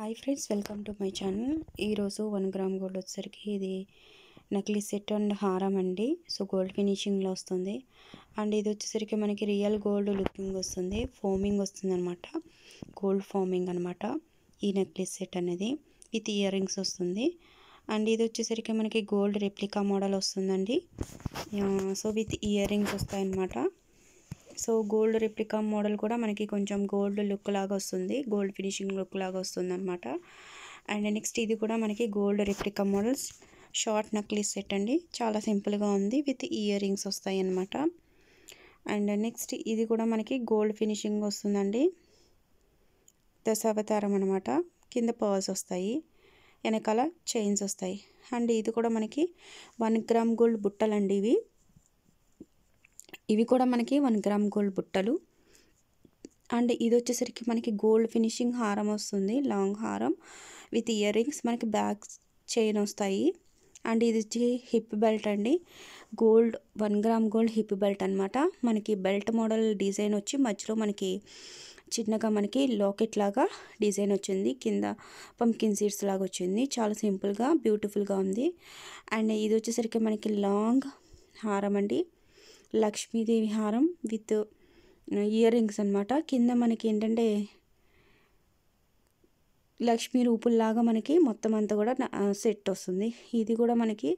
hi friends welcome to my channel ఈరోజు one gram gold వచ్చేసరికి ఇది నక్లీ సెట్ అండ్ హారం అండి సో గోల్డ్ ఫినిషింగ్లో వస్తుంది అండ్ ఇది వచ్చేసరికి మనకి రియల్ గోల్డ్ లుకింగ్ వస్తుంది ఫోమింగ్ వస్తుంది అనమాట గోల్డ్ ఫోమింగ్ అనమాట ఈ నెక్లెస్ సెట్ అనేది విత్ ఇయర్ రింగ్స్ వస్తుంది అండ్ ఇది వచ్చేసరికి మనకి గోల్డ్ రెప్లికా మోడల్ వస్తుందండి సో విత్ ఇయర్ రింగ్స్ వస్తాయన్నమాట సో గోల్డ్ రిప్లికా మోడల్ కూడా మనకి కొంచెం గోల్డ్ లుక్ లాగా వస్తుంది గోల్డ్ ఫినిషింగ్ లుక్ లాగా వస్తుంది అనమాట అండ్ నెక్స్ట్ ఇది కూడా మనకి gold replica models short necklace set అండి చాలా సింపుల్గా ఉంది విత్ ఇయర్ రింగ్స్ వస్తాయి అన్నమాట అండ్ నెక్స్ట్ ఇది కూడా మనకి గోల్డ్ ఫినిషింగ్ వస్తుందండి దశావతారం అనమాట కింద పర్స్ వస్తాయి వెనకాల చైన్స్ వస్తాయి అండ్ ఇది కూడా మనకి వన్ గ్రామ్ గోల్డ్ బుట్టలు అండి ఇవి ఇవి కూడా మనకి వన్ గ్రామ్ గోల్డ్ బుట్టలు అండ్ ఇది వచ్చేసరికి మనకి గోల్డ్ ఫినిషింగ్ హారం వస్తుంది లాంగ్ హారం విత్ ఇయర్ రింగ్స్ మనకి బ్యాక్ చైన్ వస్తాయి అండ్ ఇది వచ్చి హిప్ బెల్ట్ అండి gold one gram gold hip belt అనమాట మనకి బెల్ట్ మోడల్ డిజైన్ వచ్చి మధ్యలో మనకి చిన్నగా మనకి లాకెట్ లాగా డిజైన్ వచ్చింది కింద పంకిన్ సీడ్స్ లాగా వచ్చింది చాలా సింపుల్గా బ్యూటిఫుల్గా ఉంది అండ్ ఇది వచ్చేసరికి మనకి లాంగ్ హారం అండి లక్ష్మీదేవి హారం విత్ ఇయర్ రింగ్స్ అనమాట కింద మనకి ఏంటంటే లక్ష్మీ రూపుల్లాగా మనకి మొత్తం అంతా కూడా సెట్ వస్తుంది ఇది కూడా మనకి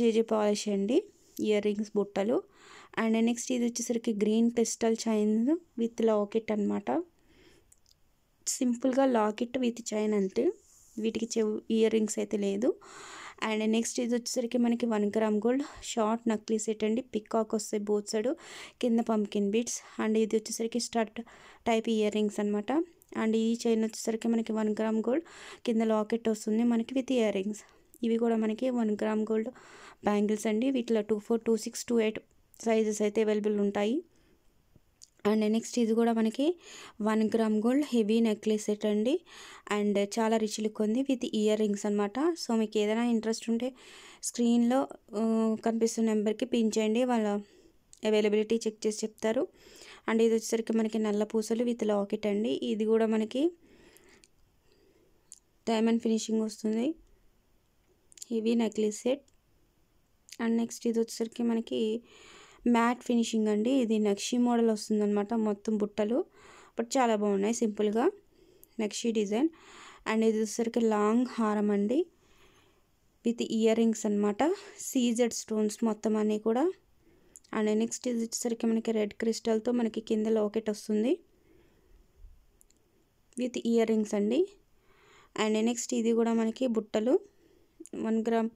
జేజే పాలిష్ అండి ఇయర్ రింగ్స్ బుట్టలు అండ్ నెక్స్ట్ ఇది వచ్చేసరికి green crystal chain with locket అనమాట సింపుల్గా లాకెట్ విత్ చైన్ అంతే వీటికి చెవు ఇయర్ రింగ్స్ అయితే లేదు అండ్ నెక్స్ట్ ఇది వచ్చేసరికి మనకి one gram gold short necklace set అండి పికాక్ వస్తాయి బోత్ సైడ్ కింద పంకిన్ బీట్స్ అండ్ ఇది వచ్చేసరికి స్టార్ట్ టైప్ ఇయర్ రింగ్స్ అనమాట అండ్ ఈ చైన్ వచ్చేసరికి మనకి వన్ గ్రామ్ గోల్డ్ కింద లాకెట్ వస్తుంది మనకి విత్ ఇయర్ రింగ్స్ ఇవి కూడా మనకి వన్ గ్రామ్ గోల్డ్ బ్యాంగిల్స్ అండి వీటిలో two four two six two eight sizes అయితే అవైలబుల్ ఉంటాయి అండ్ నెక్స్ట్ ఇది కూడా మనకి one gram gold heavy necklace set అండి అండ్ చాలా రిచ్ లుక్ ఉంది విత్ ఇయర్ రింగ్స్ అనమాట సో మీకు ఏదైనా ఇంట్రెస్ట్ ఉంటే స్క్రీన్లో కనిపిస్తున్న నెంబర్కి పిన్ చేయండి వాళ్ళ అవైలబిలిటీ చెక్ చేసి చెప్తారు అండ్ ఇది వచ్చేసరికి మనకి నల్ల పూసలు విత్ లాకెట్ అండి ఇది కూడా మనకి డైమండ్ ఫినిషింగ్ వస్తుంది heavy necklace set and next ఇది వచ్చేసరికి మనకి మ్యాట్ ఫినిషింగ్ అండి ఇది నక్షీ మోడల్ వస్తుందన్నమాట మొత్తం బుట్టలు బట్ చాలా బాగున్నాయి సింపుల్గా నక్షీ డిజైన్ అండ్ ఇది వచ్చేసరికి లాంగ్ హారం అండి విత్ ఇయర్ రింగ్స్ అనమాట సీజెడ్ స్టోన్స్ మొత్తం అన్నీ కూడా అండ్ నెక్స్ట్ ఇది వచ్చేసరికి మనకి రెడ్ క్రిస్టల్తో మనకి కింద లోకెట్ వస్తుంది విత్ ఇయర్ రింగ్స్ అండి అండ్ నెక్స్ట్ ఇది కూడా మనకి బుట్టలు వన్ గ్రామ్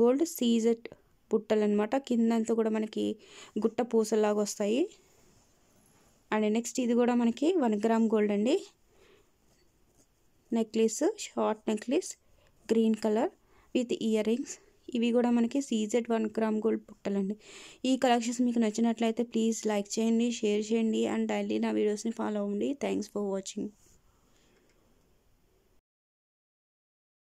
గోల్డ్ సీజెడ్ బుట్టలు అనమాట కిందంతా కూడా మనకి గుట్ట పూసలాగా వస్తాయి అండ్ నెక్స్ట్ ఇది కూడా మనకి వన్ గ్రామ్ గోల్డ్ అండి necklace short necklace green colour with earrings ఇవి కూడా మనకి సీజెడ్ వన్ గ్రామ్ గోల్డ్ పుట్టలండి ఈ కలెక్షన్స్ మీకు నచ్చినట్లయితే ప్లీజ్ లైక్ చేయండి షేర్ చేయండి అండ్ డైలీ నా వీడియోస్ని ఫాలో అవ్వండి థ్యాంక్స్ ఫర్ వాచింగ్